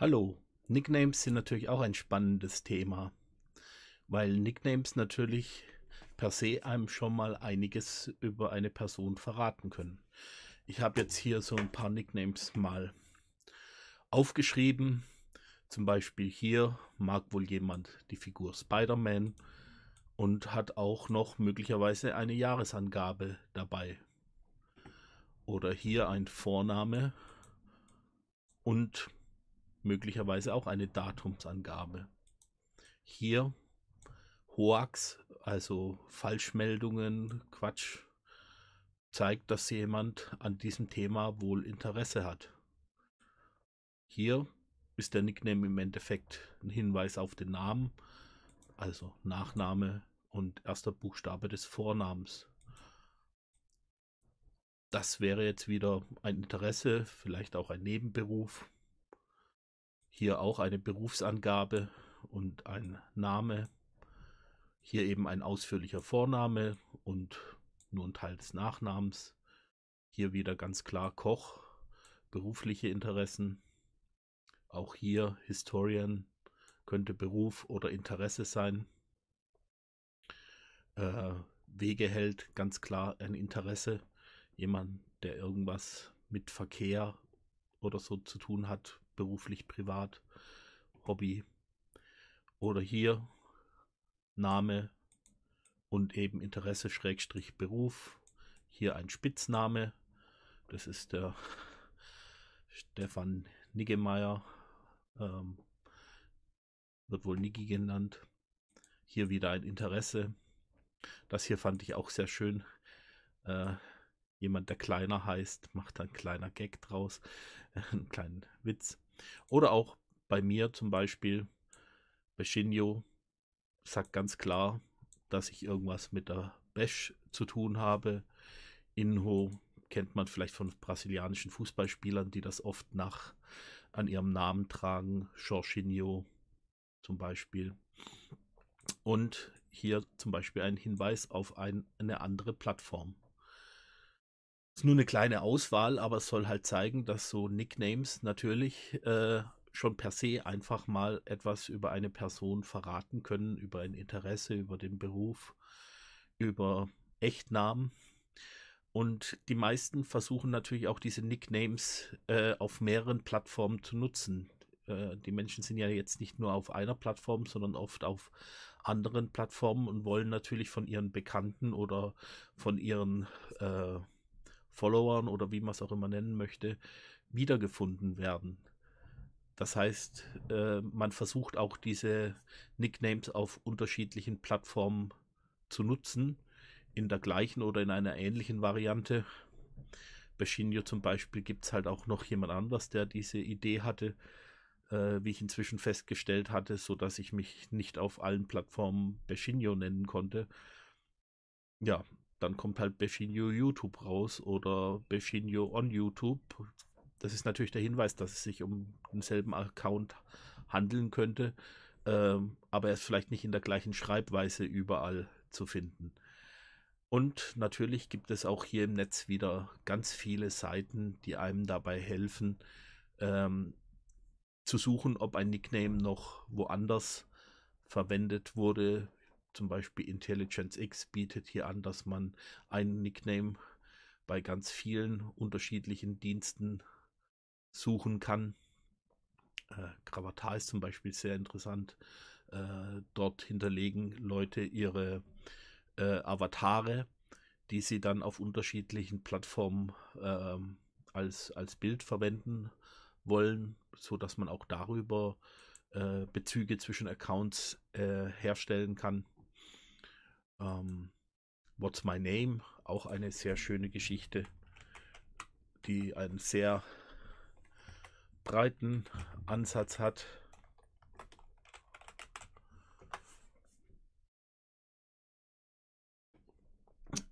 Hallo. Nicknames sind natürlich auch ein spannendes Thema, weil Nicknames natürlich per se einem schon mal einiges über eine Person verraten können. Ich habe jetzt hier so ein paar Nicknames mal aufgeschrieben. Zum Beispiel hier mag wohl jemand die Figur Spider-Man und hat auch noch möglicherweise eine Jahresangabe dabei. Oder hier ein Vorname und möglicherweise auch eine Datumsangabe. Hier Hoax, also Falschmeldungen, Quatsch, zeigt, dass jemand an diesem Thema wohl Interesse hat. Hier ist der Nickname im Endeffekt ein Hinweis auf den Namen, also Nachname und erster Buchstabe des Vornamens. Das wäre jetzt wieder ein Interesse, vielleicht auch ein Nebenberuf, hier auch eine Berufsangabe und ein Name. Hier eben ein ausführlicher Vorname und nur ein Teil des Nachnamens. Hier wieder ganz klar Koch, berufliche Interessen. Auch hier Historian könnte Beruf oder Interesse sein. Äh, Wege ganz klar ein Interesse. Jemand, der irgendwas mit Verkehr oder so zu tun hat, beruflich, privat, Hobby oder hier Name und eben Interesse Schrägstrich Beruf. Hier ein Spitzname, das ist der Stefan Niggemeier, ähm, wird wohl Niggi genannt. Hier wieder ein Interesse. Das hier fand ich auch sehr schön. Äh, jemand, der kleiner heißt, macht ein kleiner Gag draus, einen kleinen Witz. Oder auch bei mir zum Beispiel, bei Shinjo, sagt ganz klar, dass ich irgendwas mit der Bash zu tun habe. Inho kennt man vielleicht von brasilianischen Fußballspielern, die das oft nach an ihrem Namen tragen. Jorginho zum Beispiel. Und hier zum Beispiel ein Hinweis auf ein, eine andere Plattform. Ist nur eine kleine Auswahl, aber es soll halt zeigen, dass so Nicknames natürlich äh, schon per se einfach mal etwas über eine Person verraten können, über ein Interesse, über den Beruf, über Echtnamen. Und die meisten versuchen natürlich auch diese Nicknames äh, auf mehreren Plattformen zu nutzen. Äh, die Menschen sind ja jetzt nicht nur auf einer Plattform, sondern oft auf anderen Plattformen und wollen natürlich von ihren Bekannten oder von ihren äh, Followern oder wie man es auch immer nennen möchte, wiedergefunden werden. Das heißt, äh, man versucht auch diese Nicknames auf unterschiedlichen Plattformen zu nutzen, in der gleichen oder in einer ähnlichen Variante. Bei Shinjo zum Beispiel gibt es halt auch noch jemand anders, der diese Idee hatte, äh, wie ich inzwischen festgestellt hatte, sodass ich mich nicht auf allen Plattformen bei Shinjo nennen konnte. Ja, dann kommt halt Befinio YouTube raus oder Befinio on YouTube. Das ist natürlich der Hinweis, dass es sich um denselben Account handeln könnte, ähm, aber er ist vielleicht nicht in der gleichen Schreibweise überall zu finden. Und natürlich gibt es auch hier im Netz wieder ganz viele Seiten, die einem dabei helfen, ähm, zu suchen, ob ein Nickname noch woanders verwendet wurde, zum Beispiel Intelligence X bietet hier an, dass man einen Nickname bei ganz vielen unterschiedlichen Diensten suchen kann. Äh, Gravatar ist zum Beispiel sehr interessant. Äh, dort hinterlegen Leute ihre äh, Avatare, die sie dann auf unterschiedlichen Plattformen ähm, als, als Bild verwenden wollen, sodass man auch darüber äh, Bezüge zwischen Accounts äh, herstellen kann. Ähm, What's My Name, auch eine sehr schöne Geschichte, die einen sehr breiten Ansatz hat.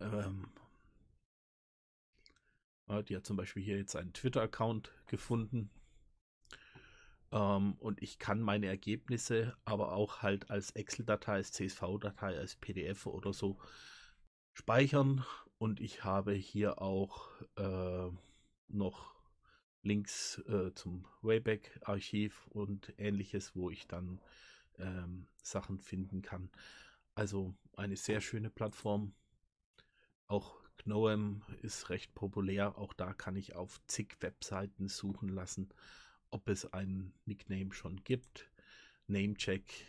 Ähm, die hat zum Beispiel hier jetzt einen Twitter-Account gefunden, ähm, und ich kann meine Ergebnisse aber auch halt als Excel-Datei, als CSV-Datei, als PDF oder so speichern. Und ich habe hier auch äh, noch Links äh, zum Wayback-Archiv und ähnliches, wo ich dann ähm, Sachen finden kann. Also eine sehr schöne Plattform. Auch GNOME ist recht populär. Auch da kann ich auf zig Webseiten suchen lassen ob es einen Nickname schon gibt. Namecheck,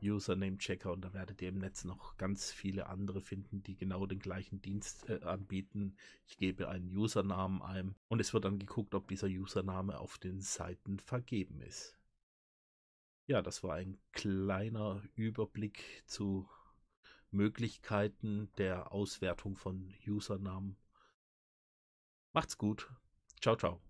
Username-Checker und da werdet ihr im Netz noch ganz viele andere finden, die genau den gleichen Dienst äh, anbieten. Ich gebe einen Usernamen ein und es wird dann geguckt, ob dieser Username auf den Seiten vergeben ist. Ja, das war ein kleiner Überblick zu Möglichkeiten der Auswertung von Usernamen. Macht's gut. Ciao, ciao.